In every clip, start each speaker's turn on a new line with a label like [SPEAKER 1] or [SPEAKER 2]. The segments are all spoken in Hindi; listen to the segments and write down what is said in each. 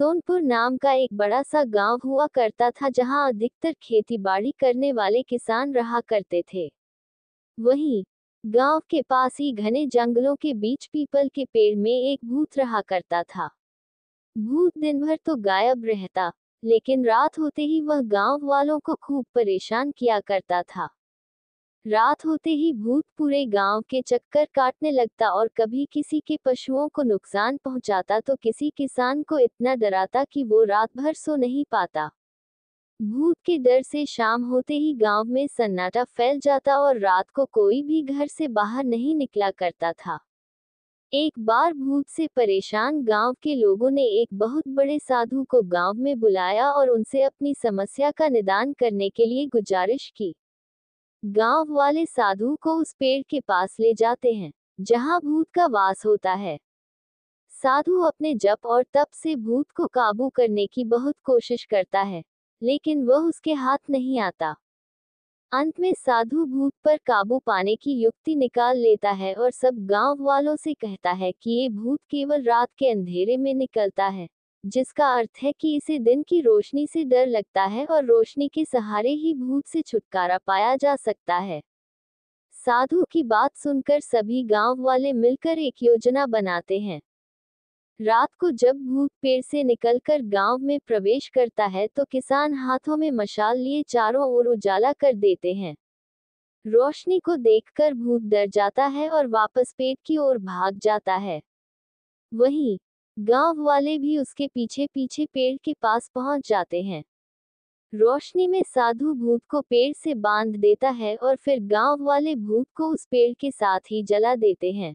[SPEAKER 1] सोनपुर नाम का एक बड़ा सा गांव हुआ करता था जहां अधिकतर खेती बाड़ी करने वाले किसान रहा करते थे वहीं गांव के पास ही घने जंगलों के बीच पीपल के पेड़ में एक भूत रहा करता था भूत दिन भर तो गायब रहता लेकिन रात होते ही वह गांव वालों को खूब परेशान किया करता था रात होते ही भूत पूरे गांव के चक्कर काटने लगता और कभी किसी के पशुओं को नुकसान पहुंचाता तो किसी किसान को इतना डराता कि वो रात भर सो नहीं पाता भूत के डर से शाम होते ही गांव में सन्नाटा फैल जाता और रात को कोई भी घर से बाहर नहीं निकला करता था एक बार भूत से परेशान गांव के लोगों ने एक बहुत बड़े साधु को गांव में बुलाया और उनसे अपनी समस्या का निदान करने के लिए गुजारिश की गांव वाले साधु को उस पेड़ के पास ले जाते हैं जहां भूत का वास होता है साधु अपने जप और तप से भूत को काबू करने की बहुत कोशिश करता है लेकिन वह उसके हाथ नहीं आता अंत में साधु भूत पर काबू पाने की युक्ति निकाल लेता है और सब गांव वालों से कहता है कि ये भूत केवल रात के अंधेरे में निकलता है जिसका अर्थ है कि इसे दिन की रोशनी से डर लगता है और रोशनी के सहारे ही भूत से छुटकारा पाया जा सकता है साधु की बात सुनकर सभी गांव वाले मिलकर एक योजना बनाते हैं रात को जब भूत पेड़ से निकलकर गांव में प्रवेश करता है तो किसान हाथों में मशाल लिए चारों ओर उजाला कर देते हैं रोशनी को देखकर भूत डर जाता है और वापस पेट की ओर भाग जाता है वहीं गांव वाले भी उसके पीछे पीछे पेड़ के पास पहुंच जाते हैं रोशनी में साधु भूत को पेड़ से बांध देता है और फिर गांव वाले भूत को उस पेड़ के साथ ही जला देते हैं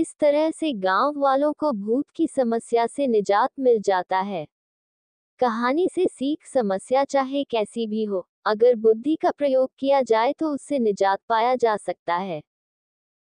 [SPEAKER 1] इस तरह से गांव वालों को भूत की समस्या से निजात मिल जाता है कहानी से सीख समस्या चाहे कैसी भी हो अगर बुद्धि का प्रयोग किया जाए तो उससे निजात पाया जा सकता है